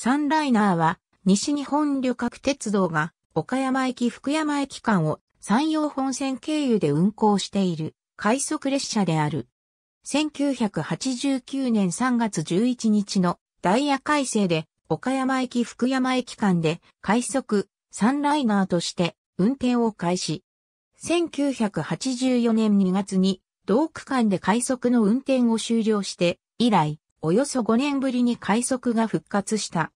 サンライナーは西日本旅客鉄道が岡山駅福山駅間を山陽本線経由で運行している快速列車である。1989年3月11日のダイヤ改正で岡山駅福山駅間で快速サンライナーとして運転を開始。1984年2月に同区間で快速の運転を終了して以来およそ5年ぶりに快速が復活した。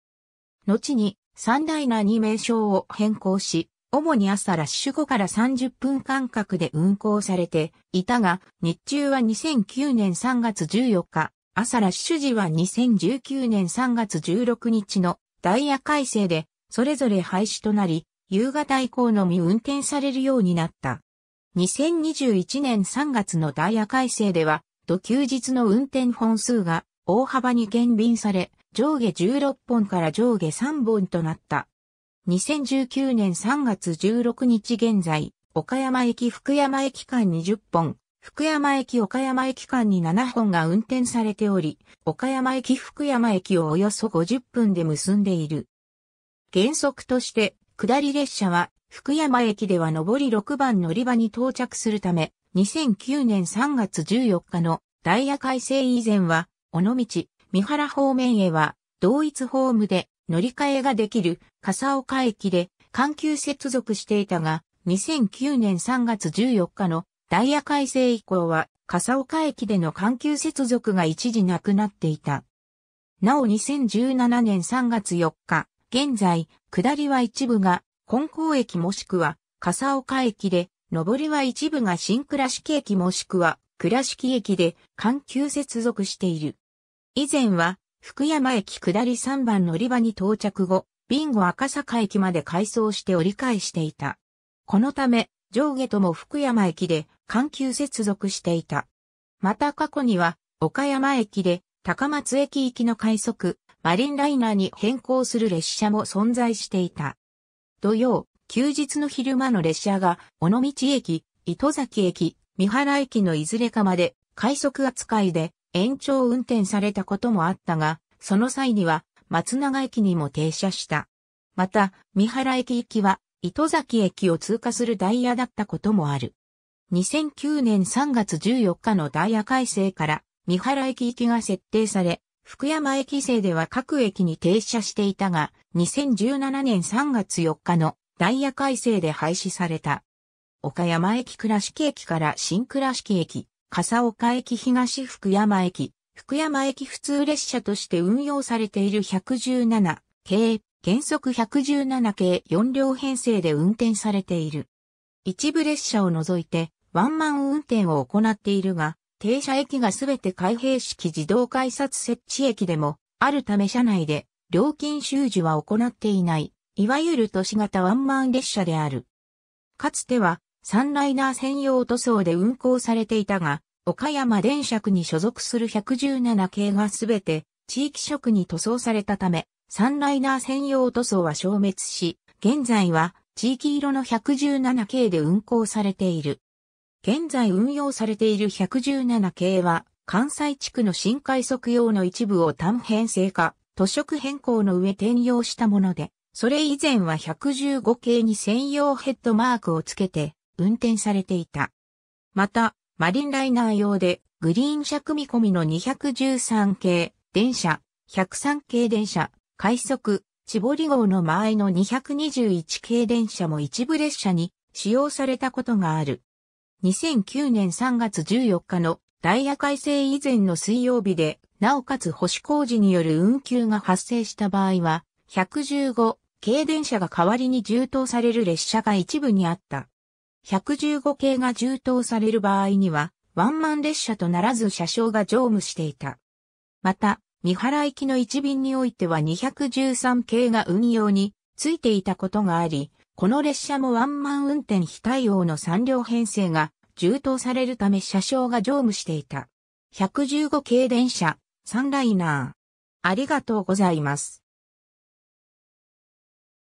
後に、三大なに名称を変更し、主に朝ラッシュ後から30分間隔で運行されていたが、日中は2009年3月14日、朝ラッシュ時は2019年3月16日のダイヤ改正で、それぞれ廃止となり、夕方以降のみ運転されるようになった。2021年3月のダイヤ改正では、土休日の運転本数が大幅に減便され、上下16本から上下3本となった。2019年3月16日現在、岡山駅福山駅間20本、福山駅岡山駅間に7本が運転されており、岡山駅福山駅をおよそ50分で結んでいる。原則として、下り列車は、福山駅では上り6番乗り場に到着するため、2009年3月14日のダイヤ改正以前は、尾道、三原方面へは、同一ホームで乗り換えができる笠岡駅で環球接続していたが、2009年3月14日のダイヤ改正以降は、笠岡駅での環球接続が一時なくなっていた。なお2017年3月4日、現在、下りは一部が、根高駅もしくは、笠岡駅で、上りは一部が新倉敷駅もしくは、倉敷駅で、環球接続している。以前は、福山駅下り3番乗り場に到着後、ビンゴ赤坂駅まで改装して折り返していた。このため、上下とも福山駅で緩急接続していた。また過去には、岡山駅で高松駅行きの快速、マリンライナーに変更する列車も存在していた。土曜、休日の昼間の列車が、尾道駅、糸崎駅、三原駅のいずれかまで、快速扱いで、延長運転されたこともあったが、その際には松永駅にも停車した。また、三原駅行きは糸崎駅を通過するダイヤだったこともある。2009年3月14日のダイヤ改正から三原駅行きが設定され、福山駅制では各駅に停車していたが、2017年3月4日のダイヤ改正で廃止された。岡山駅倉敷駅から新倉敷駅、笠岡駅東福山駅、福山駅普通列車として運用されている117系、原則117系4両編成で運転されている。一部列車を除いてワンマン運転を行っているが、停車駅がすべて開閉式自動改札設置駅でもあるため車内で料金収受は行っていない、いわゆる都市型ワンマン列車である。かつてはサンライナー専用塗装で運行されていたが、岡山電車区に所属する117系がすべて地域色に塗装されたため、サンライナー専用塗装は消滅し、現在は地域色の117系で運行されている。現在運用されている117系は、関西地区の新快速用の一部を単編成化、塗色変更の上転用したもので、それ以前は115系に専用ヘッドマークをつけて、運転されていた。また、マリンライナー用でグリーン車組み込みの213系電車、103系電車、快速、千堀号の間合いの221系電車も一部列車に使用されたことがある。2009年3月14日のダイヤ改正以前の水曜日で、なおかつ保守工事による運休が発生した場合は、115系電車が代わりに充当される列車が一部にあった。115系が充当される場合には、ワンマン列車とならず車掌が乗務していた。また、三原行きの一便においては213系が運用についていたことがあり、この列車もワンマン運転非対応の3両編成が充当されるため車掌が乗務していた。115系電車、サンライナー。ありがとうございます。